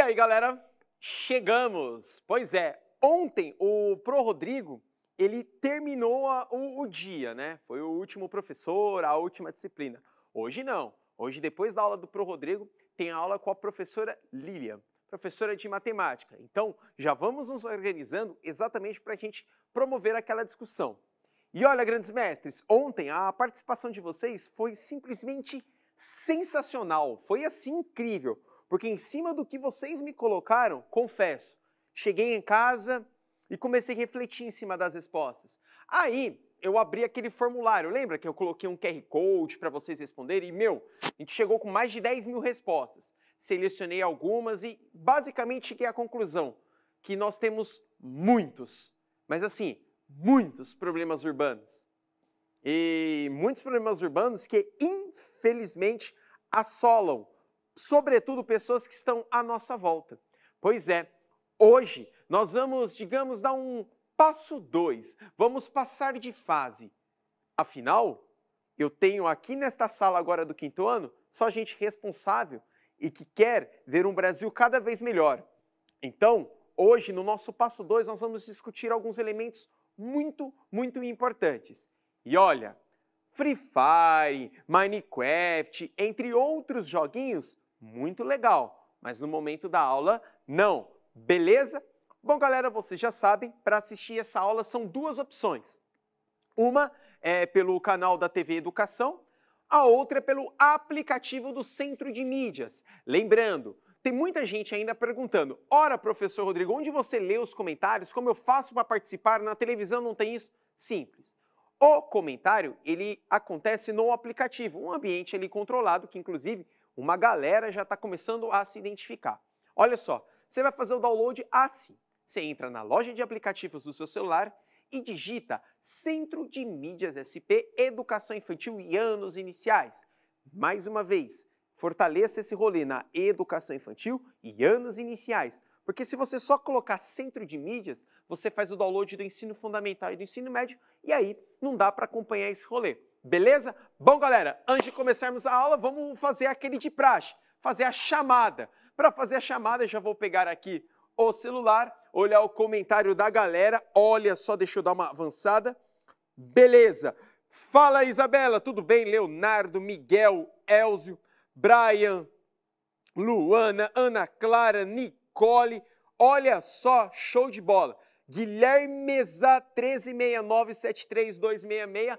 E aí, galera, chegamos. Pois é, ontem o Pro Rodrigo, ele terminou a, o, o dia, né? Foi o último professor, a última disciplina. Hoje não. Hoje, depois da aula do Pro Rodrigo, tem a aula com a professora Lilian, professora de matemática. Então, já vamos nos organizando exatamente para a gente promover aquela discussão. E olha, grandes mestres, ontem a participação de vocês foi simplesmente sensacional, foi assim incrível porque em cima do que vocês me colocaram, confesso, cheguei em casa e comecei a refletir em cima das respostas. Aí eu abri aquele formulário, lembra que eu coloquei um QR Code para vocês responderem? E, meu, a gente chegou com mais de 10 mil respostas. Selecionei algumas e basicamente cheguei à conclusão que nós temos muitos, mas assim, muitos problemas urbanos. E muitos problemas urbanos que, infelizmente, assolam sobretudo pessoas que estão à nossa volta. Pois é, hoje nós vamos, digamos, dar um passo dois, vamos passar de fase. Afinal, eu tenho aqui nesta sala agora do quinto ano só gente responsável e que quer ver um Brasil cada vez melhor. Então, hoje, no nosso passo 2, nós vamos discutir alguns elementos muito, muito importantes. E olha, Free Fire, Minecraft, entre outros joguinhos, muito legal, mas no momento da aula, não. Beleza? Bom, galera, vocês já sabem, para assistir essa aula são duas opções. Uma é pelo canal da TV Educação, a outra é pelo aplicativo do Centro de Mídias. Lembrando, tem muita gente ainda perguntando: ora, professor Rodrigo, onde você lê os comentários? Como eu faço para participar? Na televisão não tem isso? Simples. O comentário, ele acontece no aplicativo, um ambiente ali controlado, que inclusive uma galera já está começando a se identificar. Olha só, você vai fazer o download assim. Você entra na loja de aplicativos do seu celular e digita Centro de Mídias SP Educação Infantil e Anos Iniciais. Mais uma vez, fortaleça esse rolê na Educação Infantil e Anos Iniciais. Porque se você só colocar centro de mídias, você faz o download do ensino fundamental e do ensino médio, e aí não dá para acompanhar esse rolê. Beleza? Bom, galera, antes de começarmos a aula, vamos fazer aquele de praxe, fazer a chamada. Para fazer a chamada, já vou pegar aqui o celular, olhar o comentário da galera. Olha só, deixa eu dar uma avançada. Beleza. Fala, Isabela, tudo bem? Leonardo, Miguel, Elzio, Brian, Luana, Ana Clara, Nick escolhe. Olha só, show de bola. Guilhermeza 136973266,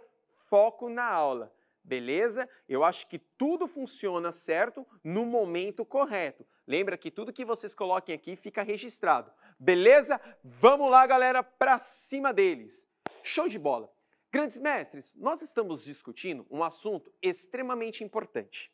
foco na aula. Beleza? Eu acho que tudo funciona certo no momento correto. Lembra que tudo que vocês coloquem aqui fica registrado. Beleza? Vamos lá, galera, para cima deles. Show de bola. Grandes mestres, nós estamos discutindo um assunto extremamente importante,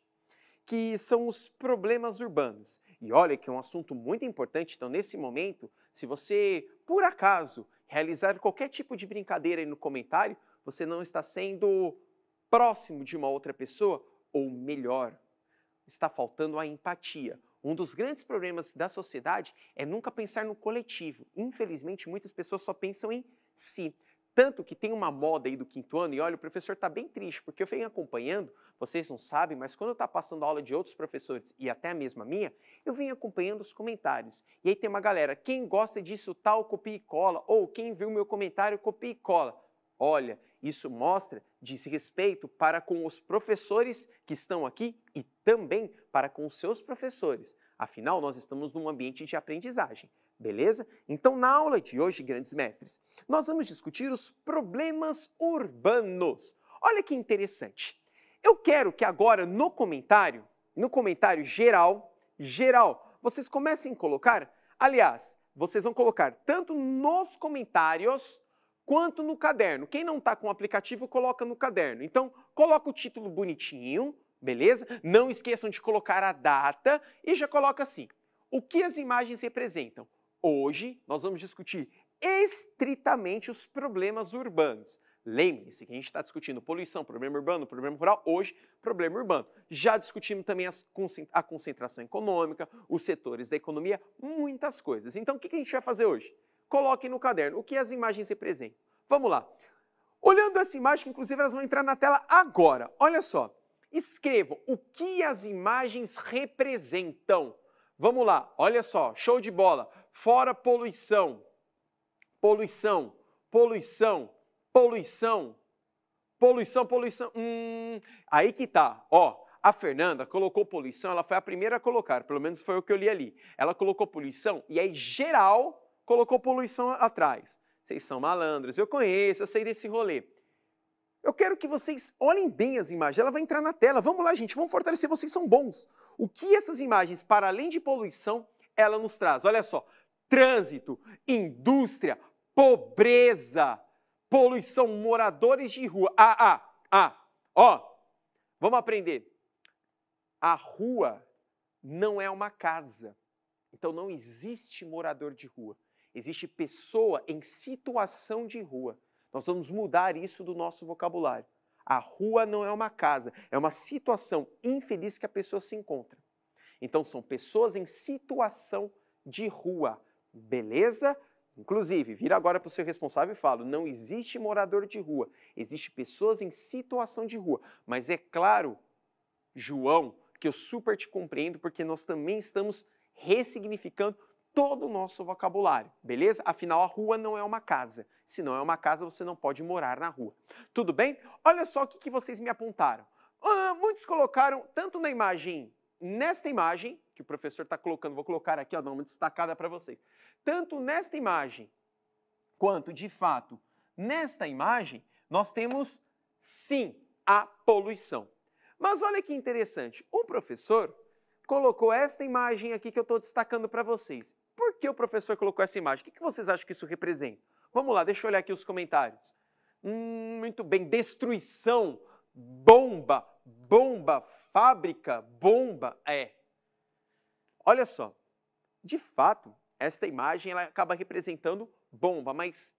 que são os problemas urbanos. E olha que é um assunto muito importante, então nesse momento, se você por acaso realizar qualquer tipo de brincadeira aí no comentário, você não está sendo próximo de uma outra pessoa, ou melhor, está faltando a empatia. Um dos grandes problemas da sociedade é nunca pensar no coletivo. Infelizmente, muitas pessoas só pensam em si. Tanto que tem uma moda aí do quinto ano, e olha, o professor está bem triste, porque eu venho acompanhando, vocês não sabem, mas quando eu estou tá passando aula de outros professores e até a mesma minha, eu venho acompanhando os comentários. E aí tem uma galera, quem gosta disso tal, copia e cola, ou quem viu meu comentário, copia e cola. Olha, isso mostra desrespeito para com os professores que estão aqui e também para com os seus professores. Afinal, nós estamos num ambiente de aprendizagem. Beleza? Então, na aula de hoje, grandes mestres, nós vamos discutir os problemas urbanos. Olha que interessante. Eu quero que agora no comentário, no comentário geral, geral, vocês comecem a colocar, aliás, vocês vão colocar tanto nos comentários quanto no caderno. Quem não está com o aplicativo, coloca no caderno. Então, coloca o título bonitinho, beleza? Não esqueçam de colocar a data e já coloca assim, o que as imagens representam Hoje nós vamos discutir estritamente os problemas urbanos. Lembre-se que a gente está discutindo poluição, problema urbano, problema rural, hoje, problema urbano. Já discutimos também as, a concentração econômica, os setores da economia, muitas coisas. Então, o que a gente vai fazer hoje? Coloquem no caderno o que as imagens representam. Vamos lá. Olhando essa imagem, que inclusive elas vão entrar na tela agora. Olha só. Escrevam o que as imagens representam. Vamos lá, olha só, show de bola. Fora poluição, poluição, poluição, poluição, poluição, poluição. Hum, aí que tá, ó. A Fernanda colocou poluição, ela foi a primeira a colocar, pelo menos foi o que eu li ali. Ela colocou poluição e aí geral colocou poluição atrás. Vocês são malandros, eu conheço, eu sei desse rolê. Eu quero que vocês olhem bem as imagens, ela vai entrar na tela. Vamos lá, gente, vamos fortalecer, vocês são bons. O que essas imagens, para além de poluição, ela nos traz? Olha só, trânsito, indústria, pobreza, poluição, moradores de rua. Ah, ah, ah, ó, vamos aprender. A rua não é uma casa. Então não existe morador de rua. Existe pessoa em situação de rua. Nós vamos mudar isso do nosso vocabulário. A rua não é uma casa, é uma situação infeliz que a pessoa se encontra. Então são pessoas em situação de rua. Beleza? Inclusive, vira agora para o seu responsável e fala: não existe morador de rua, existe pessoas em situação de rua. Mas é claro, João, que eu super te compreendo, porque nós também estamos ressignificando todo o nosso vocabulário, beleza? Afinal, a rua não é uma casa. Se não é uma casa, você não pode morar na rua. Tudo bem? Olha só o que, que vocês me apontaram. Ah, muitos colocaram, tanto na imagem, nesta imagem, que o professor está colocando, vou colocar aqui, ó, dar uma destacada para vocês tanto nesta imagem quanto, de fato, nesta imagem, nós temos sim a poluição. Mas olha que interessante, o professor colocou esta imagem aqui que eu estou destacando para vocês. Por que o professor colocou essa imagem? O que vocês acham que isso representa? Vamos lá, deixa eu olhar aqui os comentários. Hum, muito bem, destruição, bomba, bomba, fábrica, bomba, é. Olha só, de fato, esta imagem ela acaba representando bomba, mas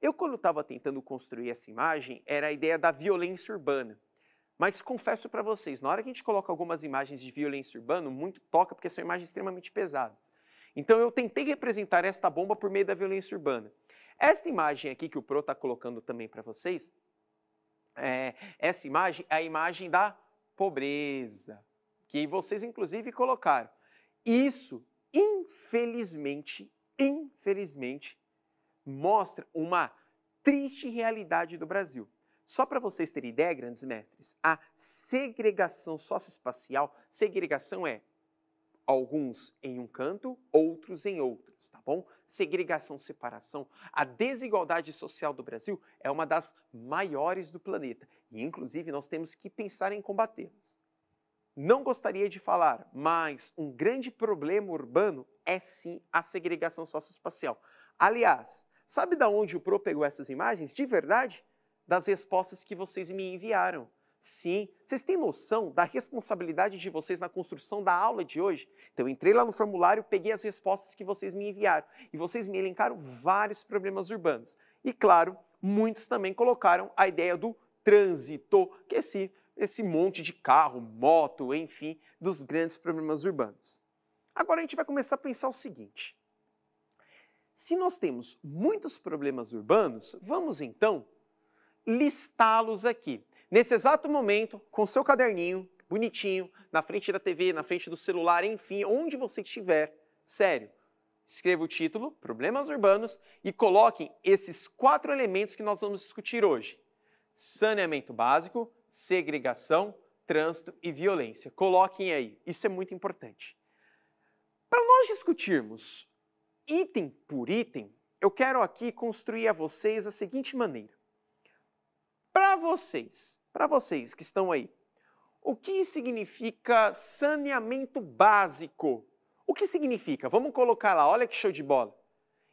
eu quando estava tentando construir essa imagem era a ideia da violência urbana. Mas confesso para vocês, na hora que a gente coloca algumas imagens de violência urbana, muito toca porque são imagens extremamente pesadas. Então eu tentei representar esta bomba por meio da violência urbana. Esta imagem aqui que o Pro está colocando também para vocês, é, essa imagem é a imagem da pobreza, que vocês inclusive colocaram. Isso infelizmente, infelizmente, mostra uma triste realidade do Brasil. Só para vocês terem ideia, grandes mestres, a segregação socioespacial, segregação é alguns em um canto, outros em outros, tá bom? Segregação, separação, a desigualdade social do Brasil é uma das maiores do planeta e inclusive nós temos que pensar em combatê-las não gostaria de falar, mas um grande problema urbano é sim a segregação socioespacial. Aliás, sabe da onde o Pro pegou essas imagens? De verdade? Das respostas que vocês me enviaram. Sim, vocês têm noção da responsabilidade de vocês na construção da aula de hoje? Então, eu entrei lá no formulário, peguei as respostas que vocês me enviaram e vocês me elencaram vários problemas urbanos. E, claro, muitos também colocaram a ideia do trânsito, que sim esse monte de carro, moto, enfim, dos grandes problemas urbanos. Agora a gente vai começar a pensar o seguinte: se nós temos muitos problemas urbanos, vamos então listá-los aqui. Nesse exato momento, com seu caderninho, bonitinho, na frente da TV, na frente do celular, enfim, onde você estiver, sério. Escreva o título, Problemas Urbanos, e coloquem esses quatro elementos que nós vamos discutir hoje: saneamento básico, segregação, trânsito e violência. Coloquem aí, isso é muito importante. Para nós discutirmos item por item, eu quero aqui construir a vocês a seguinte maneira. Para vocês, para vocês que estão aí, o que significa saneamento básico? O que significa? Vamos colocar lá, olha que show de bola.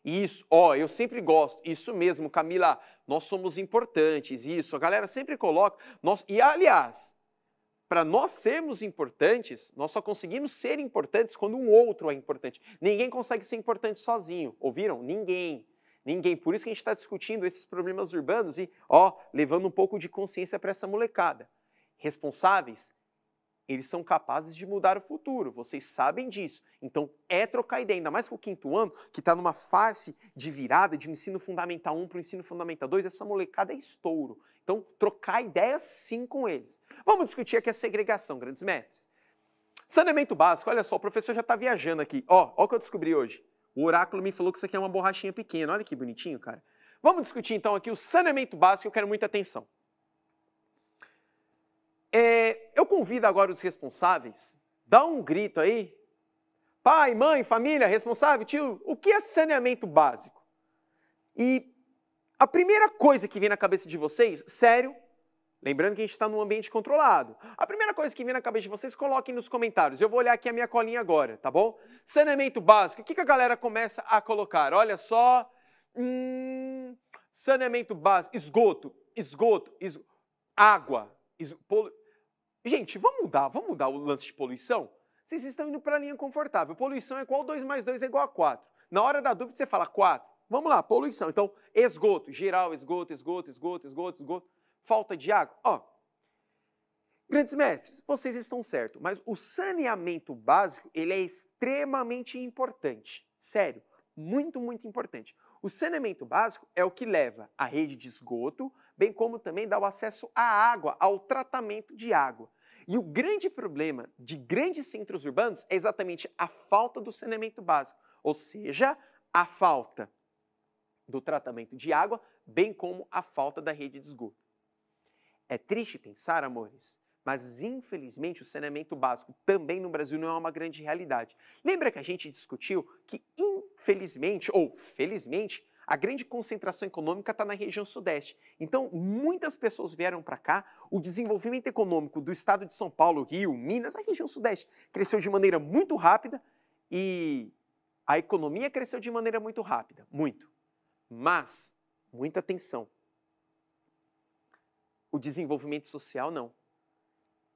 Isso, ó, eu sempre gosto, isso mesmo, Camila, nós somos importantes, isso. A galera sempre coloca. Nós, e, aliás, para nós sermos importantes, nós só conseguimos ser importantes quando um outro é importante. Ninguém consegue ser importante sozinho. Ouviram? Ninguém. Ninguém. Por isso que a gente está discutindo esses problemas urbanos e, ó, levando um pouco de consciência para essa molecada. Responsáveis eles são capazes de mudar o futuro, vocês sabem disso. Então é trocar ideia, ainda mais com o quinto ano, que está numa fase de virada de um ensino fundamental 1 para o ensino fundamental 2, essa molecada é estouro. Então trocar ideia sim com eles. Vamos discutir aqui a segregação, grandes mestres. Saneamento básico, olha só, o professor já está viajando aqui. Ó, ó o que eu descobri hoje. O oráculo me falou que isso aqui é uma borrachinha pequena, olha que bonitinho, cara. Vamos discutir então aqui o saneamento básico, eu quero muita atenção. É, convido agora os responsáveis, dá um grito aí. Pai, mãe, família, responsável, tio, o que é saneamento básico? E a primeira coisa que vem na cabeça de vocês, sério, lembrando que a gente está num ambiente controlado. A primeira coisa que vem na cabeça de vocês, coloquem nos comentários. Eu vou olhar aqui a minha colinha agora, tá bom? Saneamento básico, o que, que a galera começa a colocar? Olha só. Hum, saneamento básico, esgoto, esgoto, esgoto água, esgoto, Gente, vamos mudar, vamos mudar o lance de poluição? Vocês estão indo para a linha confortável. Poluição é igual 2 mais 2 é igual a 4. Na hora da dúvida, você fala 4. Vamos lá, poluição. Então, esgoto, geral, esgoto, esgoto, esgoto, esgoto, esgoto. Falta de água. Ó, Grandes mestres, vocês estão certos, mas o saneamento básico ele é extremamente importante. Sério, muito, muito importante. O saneamento básico é o que leva a rede de esgoto, bem como também dá o acesso à água, ao tratamento de água. E o grande problema de grandes centros urbanos é exatamente a falta do saneamento básico, ou seja, a falta do tratamento de água, bem como a falta da rede de esgoto. É triste pensar, amores, mas infelizmente o saneamento básico também no Brasil não é uma grande realidade. Lembra que a gente discutiu que, infelizmente ou felizmente, a grande concentração econômica está na região sudeste. Então, muitas pessoas vieram para cá. O desenvolvimento econômico do estado de São Paulo, Rio, Minas, a região sudeste, cresceu de maneira muito rápida e a economia cresceu de maneira muito rápida, muito. Mas, muita atenção. O desenvolvimento social, não.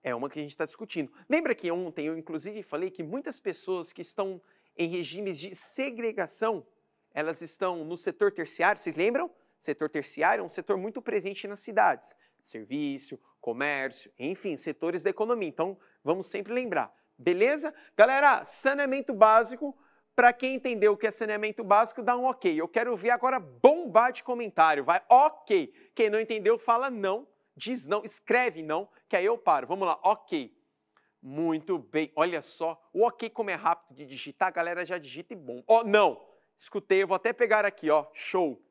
É uma que a gente está discutindo. Lembra que ontem eu, inclusive, falei que muitas pessoas que estão em regimes de segregação elas estão no setor terciário, vocês lembram? Setor terciário é um setor muito presente nas cidades, serviço, comércio, enfim, setores da economia. Então, vamos sempre lembrar. Beleza? Galera, saneamento básico, para quem entendeu o que é saneamento básico, dá um ok. Eu quero ver agora bombar de comentário, vai, ok. Quem não entendeu, fala não, diz não, escreve não, que aí eu paro. Vamos lá, ok. Muito bem, olha só, o ok como é rápido de digitar, a galera já digita e bom. Oh, não, escutei, eu vou até pegar aqui, ó, show.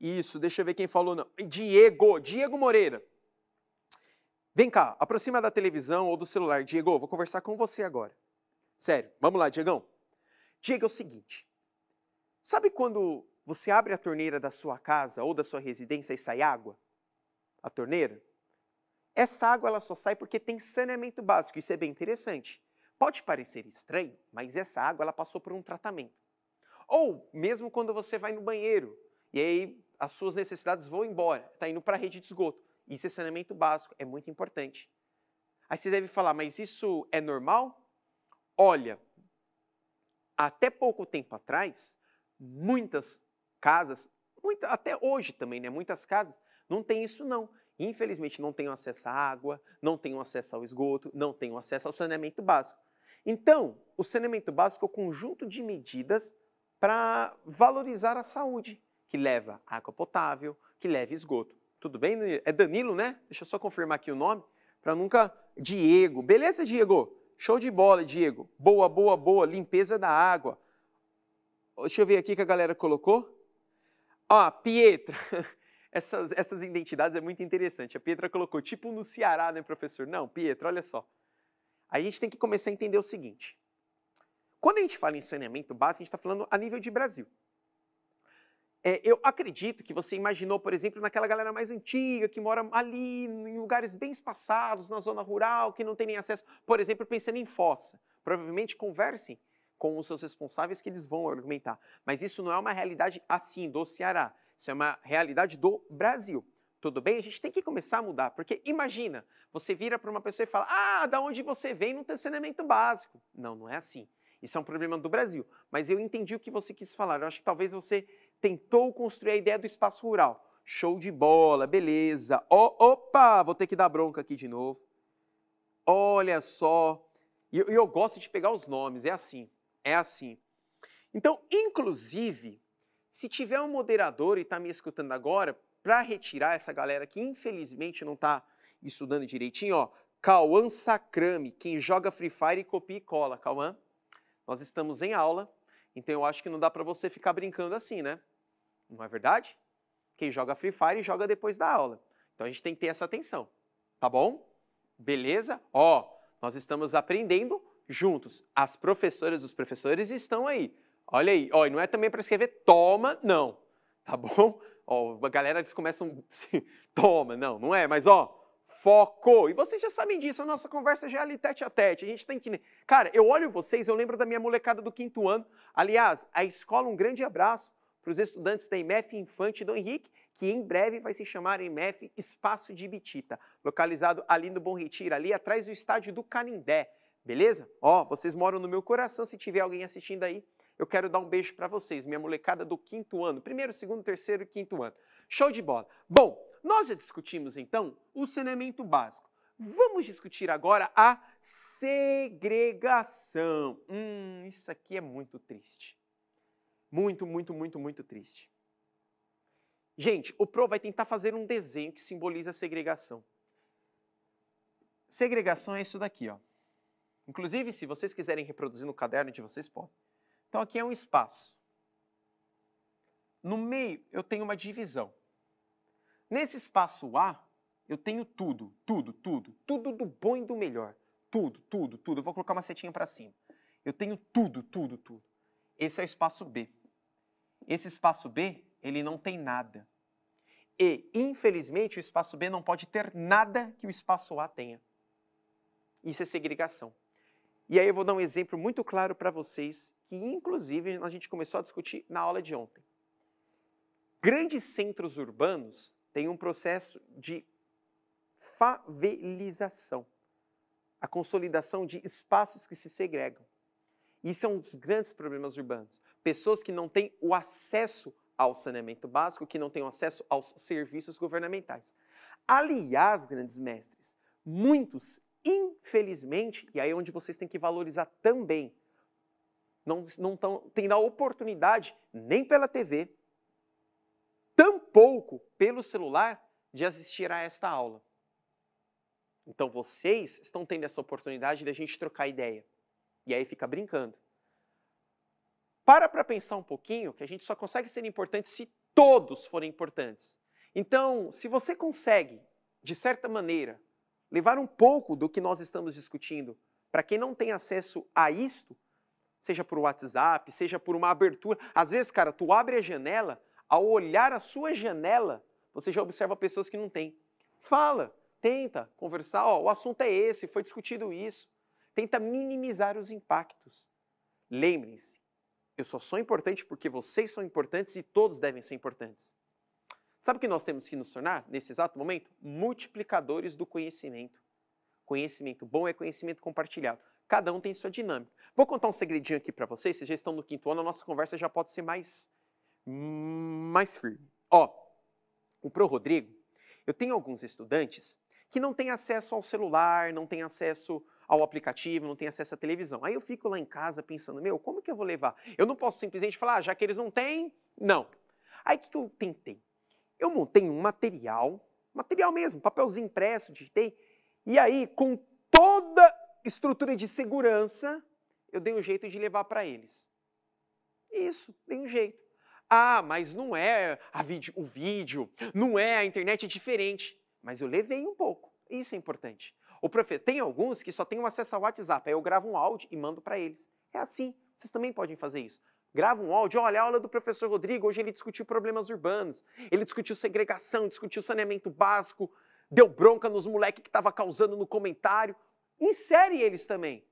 Isso, deixa eu ver quem falou não. Diego, Diego Moreira. Vem cá, aproxima da televisão ou do celular. Diego, vou conversar com você agora. Sério, vamos lá, Diegão. Diego, é o seguinte. Sabe quando você abre a torneira da sua casa ou da sua residência e sai água? A torneira? Essa água ela só sai porque tem saneamento básico, isso é bem interessante. Pode parecer estranho, mas essa água ela passou por um tratamento. Ou mesmo quando você vai no banheiro e aí as suas necessidades vão embora, está indo para a rede de esgoto. Isso é saneamento básico, é muito importante. Aí você deve falar, mas isso é normal? Olha, até pouco tempo atrás, muitas casas, muita, até hoje também, né? Muitas casas não tem isso não. Infelizmente não tenham acesso à água, não tenham acesso ao esgoto, não tenham acesso ao saneamento básico. Então, o saneamento básico é o conjunto de medidas para valorizar a saúde, que leva água potável, que leva esgoto. Tudo bem? É Danilo, né? Deixa eu só confirmar aqui o nome, para nunca... Diego. Beleza, Diego? Show de bola, Diego. Boa, boa, boa. Limpeza da água. Deixa eu ver aqui que a galera colocou. Ó, ah, Pietra. Essas, essas identidades é muito interessante. A Pietra colocou, tipo no Ceará, né, professor? Não, Pietra, olha só. A gente tem que começar a entender o seguinte. Quando a gente fala em saneamento básico, a gente está falando a nível de Brasil. É, eu acredito que você imaginou, por exemplo, naquela galera mais antiga, que mora ali em lugares bem espaçados, na zona rural, que não tem nem acesso, por exemplo, pensando em fossa. Provavelmente conversem com os seus responsáveis que eles vão argumentar. Mas isso não é uma realidade assim do Ceará. Isso é uma realidade do Brasil. Tudo bem? A gente tem que começar a mudar, porque imagina, você vira para uma pessoa e fala: "Ah, da onde você vem não tem saneamento básico". Não, não é assim. Isso é um problema do Brasil. Mas eu entendi o que você quis falar. Eu acho que talvez você tentou construir a ideia do espaço rural. Show de bola, beleza. Oh, opa, vou ter que dar bronca aqui de novo. Olha só. E eu, eu gosto de pegar os nomes, é assim. É assim. Então, inclusive, se tiver um moderador e está me escutando agora, para retirar essa galera que infelizmente não está estudando direitinho, ó, Cauã Sacrame, quem joga Free Fire e copia e cola, Cauã. Nós estamos em aula, então eu acho que não dá para você ficar brincando assim, né? Não é verdade? Quem joga Free Fire joga depois da aula. Então a gente tem que ter essa atenção, tá bom? Beleza? Ó, nós estamos aprendendo juntos. As professoras os professores estão aí. Olha aí, ó, e não é também para escrever toma, não, tá bom? Ó, a galera eles começam, toma, não, não é, mas ó, foco. E vocês já sabem disso, a nossa conversa já é ali tete a tete. A gente tem que. Né? Cara, eu olho vocês, eu lembro da minha molecada do quinto ano. Aliás, a escola, um grande abraço para os estudantes da IMEF Infante do Henrique, que em breve vai se chamar IMEF Espaço de Bitita, localizado ali no Bom Retiro, ali atrás do estádio do Canindé. Beleza? Ó, vocês moram no meu coração, se tiver alguém assistindo aí, eu quero dar um beijo para vocês, minha molecada do quinto ano, primeiro, segundo, terceiro e quinto ano. Show de bola. Bom, nós já discutimos então o saneamento básico. Vamos discutir agora a segregação. Hum, isso aqui é muito triste. Muito, muito, muito, muito triste. Gente, o Pro vai tentar fazer um desenho que simboliza a segregação. Segregação é isso daqui, ó. Inclusive, se vocês quiserem reproduzir no caderno de vocês, podem. Então, aqui é um espaço. No meio, eu tenho uma divisão. Nesse espaço A, eu tenho tudo, tudo, tudo, tudo do bom e do melhor. Tudo, tudo, tudo. Eu vou colocar uma setinha para cima. Eu tenho tudo, tudo, tudo. Esse é o espaço B. Esse espaço B, ele não tem nada. E, infelizmente, o espaço B não pode ter nada que o espaço A tenha. Isso é segregação. E aí eu vou dar um exemplo muito claro para vocês, que inclusive a gente começou a discutir na aula de ontem. Grandes centros urbanos tem um processo de favelização, a consolidação de espaços que se segregam. Isso é um dos grandes problemas urbanos. Pessoas que não têm o acesso ao saneamento básico, que não têm o acesso aos serviços governamentais. Aliás, grandes mestres, muitos, infelizmente, e aí é onde vocês têm que valorizar também, não, não tendo têm a oportunidade, nem pela TV, pouco pelo celular de assistir a esta aula. Então vocês estão tendo essa oportunidade de a gente trocar ideia. E aí fica brincando. Para para pensar um pouquinho que a gente só consegue ser importante se todos forem importantes. Então, se você consegue, de certa maneira, levar um pouco do que nós estamos discutindo para quem não tem acesso a isto, seja por WhatsApp, seja por uma abertura. Às vezes, cara, tu abre a janela, ao olhar a sua janela, você já observa pessoas que não têm. Fala, tenta conversar, ó, o assunto é esse, foi discutido isso. Tenta minimizar os impactos. Lembrem-se, eu só sou importante porque vocês são importantes e todos devem ser importantes. Sabe o que nós temos que nos tornar, nesse exato momento? Multiplicadores do conhecimento. Conhecimento bom é conhecimento compartilhado. Cada um tem sua dinâmica. Vou contar um segredinho aqui para vocês, vocês já estão no quinto ano, a nossa conversa já pode ser mais mais firme. Ó, o Pro Rodrigo, eu tenho alguns estudantes que não têm acesso ao celular, não têm acesso ao aplicativo, não têm acesso à televisão. Aí eu fico lá em casa pensando, meu, como que eu vou levar? Eu não posso simplesmente falar, ah, já que eles não têm, não. Aí o que, que eu tentei? Eu montei um material, material mesmo, papelzinho impresso, digitei, e aí com toda estrutura de segurança, eu dei um jeito de levar para eles. Isso, dei um jeito. Ah, mas não é vídeo, o vídeo, não é a internet é diferente. Mas eu levei um pouco. Isso é importante. O professor, tem alguns que só têm acesso ao WhatsApp, aí eu gravo um áudio e mando para eles. É assim. Vocês também podem fazer isso. Grava um áudio, olha a aula do professor Rodrigo, hoje ele discutiu problemas urbanos, ele discutiu segregação, discutiu saneamento básico, deu bronca nos moleques que estava causando no comentário. Insere eles também.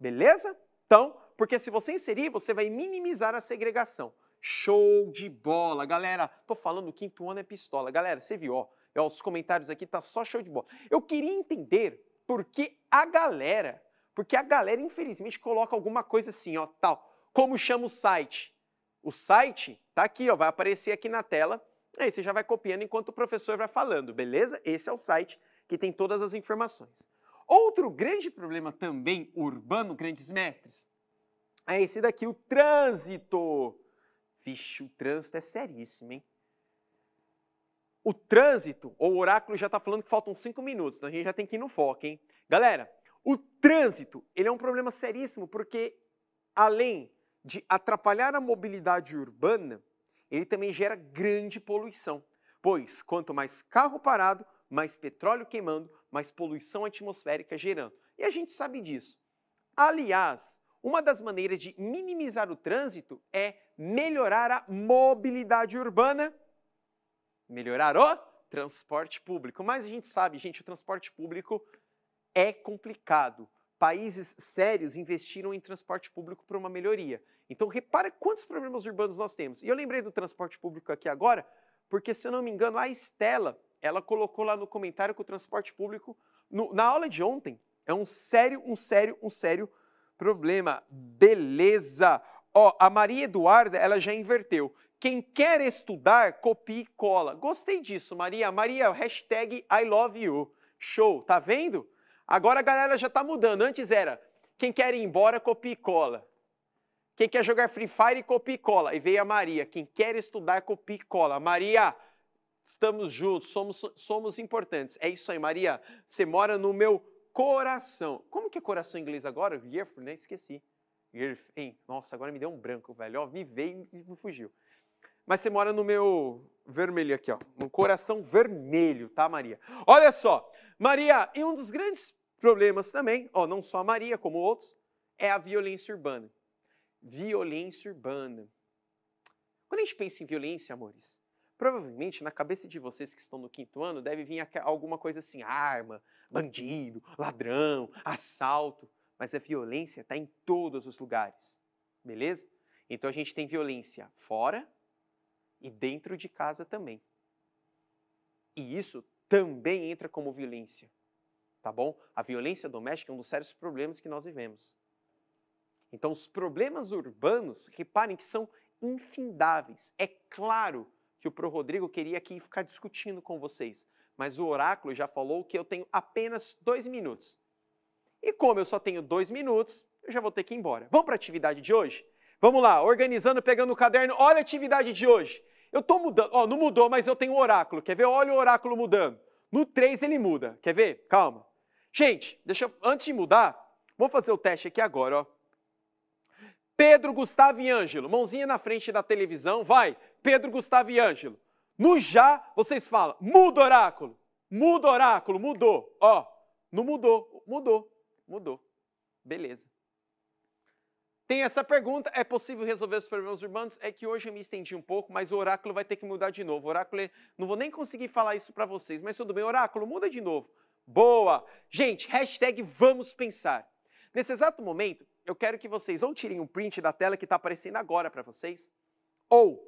Beleza? Então, porque se você inserir, você vai minimizar a segregação. Show de bola, galera. Tô falando, quinto ano é pistola. Galera, você viu, ó, ó, os comentários aqui tá só show de bola. Eu queria entender por que a galera, porque a galera infelizmente coloca alguma coisa assim, ó, tal. Como chama o site? O site tá aqui, ó, vai aparecer aqui na tela. Aí você já vai copiando enquanto o professor vai falando, beleza? Esse é o site que tem todas as informações. Outro grande problema também urbano, grandes mestres, é esse daqui, o trânsito. Vixe, o trânsito é seríssimo, hein? O trânsito, o oráculo já está falando que faltam cinco minutos, então a gente já tem que ir no foco, hein? Galera, o trânsito, ele é um problema seríssimo porque, além de atrapalhar a mobilidade urbana, ele também gera grande poluição, pois quanto mais carro parado, mais petróleo queimando, mais poluição atmosférica gerando. E a gente sabe disso. Aliás, uma das maneiras de minimizar o trânsito é melhorar a mobilidade urbana, melhorar o transporte público. Mas a gente sabe, gente, o transporte público é complicado. Países sérios investiram em transporte público para uma melhoria. Então repara quantos problemas urbanos nós temos. E eu lembrei do transporte público aqui agora, porque se eu não me engano, a Estela, ela colocou lá no comentário que o transporte público, no, na aula de ontem, é um sério, um sério, um sério problema, beleza. Ó, a Maria Eduarda, ela já inverteu. Quem quer estudar, copia e cola. Gostei disso, Maria. Maria, hashtag I love you. Show, tá vendo? Agora a galera já tá mudando. Antes era, quem quer ir embora, copia e cola. Quem quer jogar Free Fire, copia e cola. E veio a Maria. Quem quer estudar, copia e cola. Maria, estamos juntos, somos, somos importantes. É isso aí, Maria. Você mora no meu coração. Como que é coração em inglês agora? Yearful, né? Esqueci. hein? Nossa, agora me deu um branco, velho. Ó, me veio e me fugiu. Mas você mora no meu vermelho aqui, ó. No coração vermelho, tá, Maria? Olha só. Maria, e um dos grandes problemas também, ó, não só a Maria, como outros, é a violência urbana. Violência urbana. Quando a gente pensa em violência, amores, Provavelmente na cabeça de vocês que estão no quinto ano deve vir alguma coisa assim: arma, bandido, ladrão, assalto. Mas a violência está em todos os lugares, beleza? Então a gente tem violência fora e dentro de casa também. E isso também entra como violência, tá bom? A violência doméstica é um dos sérios problemas que nós vivemos. Então, os problemas urbanos, reparem que são infindáveis. É claro que o Pro Rodrigo queria aqui ficar discutindo com vocês, mas o oráculo já falou que eu tenho apenas dois minutos. E como eu só tenho dois minutos, eu já vou ter que ir embora. Vamos para a atividade de hoje? Vamos lá, organizando, pegando o caderno. Olha a atividade de hoje. Eu estou mudando. Ó, oh, não mudou, mas eu tenho um oráculo. Quer ver? Olha o oráculo mudando. No 3 ele muda. Quer ver? Calma. Gente, deixa eu... antes de mudar, vou fazer o teste aqui agora. Ó. Pedro, Gustavo e Ângelo, mãozinha na frente da televisão, vai. Pedro, Gustavo e Ângelo. No já, vocês falam, muda oráculo, muda oráculo, mudou. Ó, não mudou, mudou, mudou. Beleza. Tem essa pergunta, é possível resolver os problemas urbanos? É que hoje eu me estendi um pouco, mas o oráculo vai ter que mudar de novo. O oráculo, é, não vou nem conseguir falar isso para vocês, mas tudo bem, oráculo, muda de novo. Boa! Gente, hashtag vamos pensar. Nesse exato momento, eu quero que vocês ou tirem um print da tela que está aparecendo agora para vocês, ou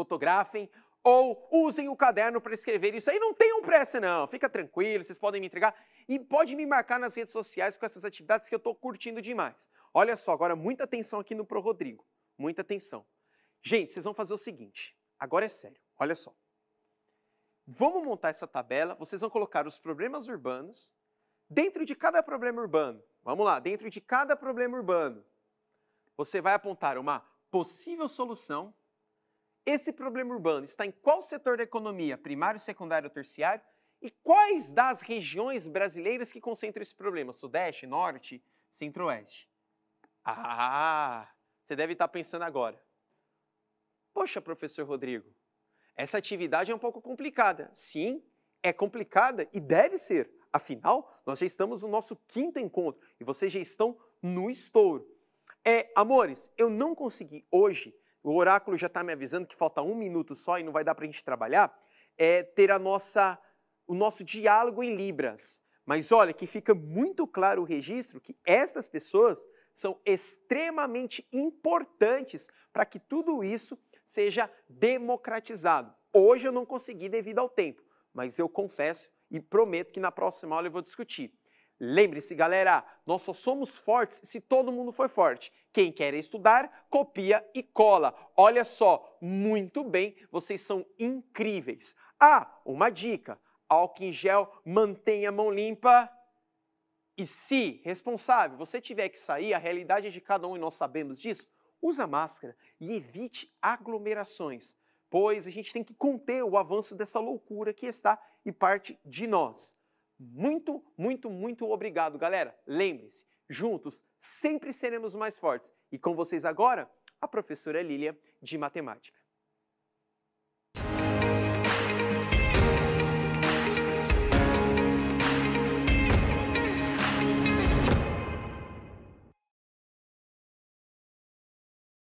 fotografem ou usem o caderno para escrever isso aí. Não tenham pressa, não. Fica tranquilo, vocês podem me entregar. E pode me marcar nas redes sociais com essas atividades que eu estou curtindo demais. Olha só, agora muita atenção aqui no Pro Rodrigo. Muita atenção. Gente, vocês vão fazer o seguinte. Agora é sério. Olha só. Vamos montar essa tabela. Vocês vão colocar os problemas urbanos dentro de cada problema urbano. Vamos lá, dentro de cada problema urbano. Você vai apontar uma possível solução esse problema urbano está em qual setor da economia, primário, secundário ou terciário? E quais das regiões brasileiras que concentram esse problema? Sudeste, Norte, Centro-Oeste? Ah, você deve estar pensando agora. Poxa, professor Rodrigo, essa atividade é um pouco complicada. Sim, é complicada e deve ser. Afinal, nós já estamos no nosso quinto encontro e vocês já estão no estouro. É, amores, eu não consegui hoje o oráculo já está me avisando que falta um minuto só e não vai dar para a gente trabalhar, é ter a nossa, o nosso diálogo em Libras. Mas olha que fica muito claro o registro que estas pessoas são extremamente importantes para que tudo isso seja democratizado. Hoje eu não consegui devido ao tempo, mas eu confesso e prometo que na próxima aula eu vou discutir. Lembre-se, galera, nós só somos fortes se todo mundo for forte. Quem quer estudar, copia e cola. Olha só, muito bem, vocês são incríveis. Ah, uma dica: álcool em gel, mantenha a mão limpa. E se, responsável, você tiver que sair, a realidade é de cada um e nós sabemos disso, usa máscara e evite aglomerações, pois a gente tem que conter o avanço dessa loucura que está e parte de nós. Muito, muito, muito obrigado, galera. Lembre-se, juntos sempre seremos mais fortes. E com vocês agora, a professora Lília de Matemática.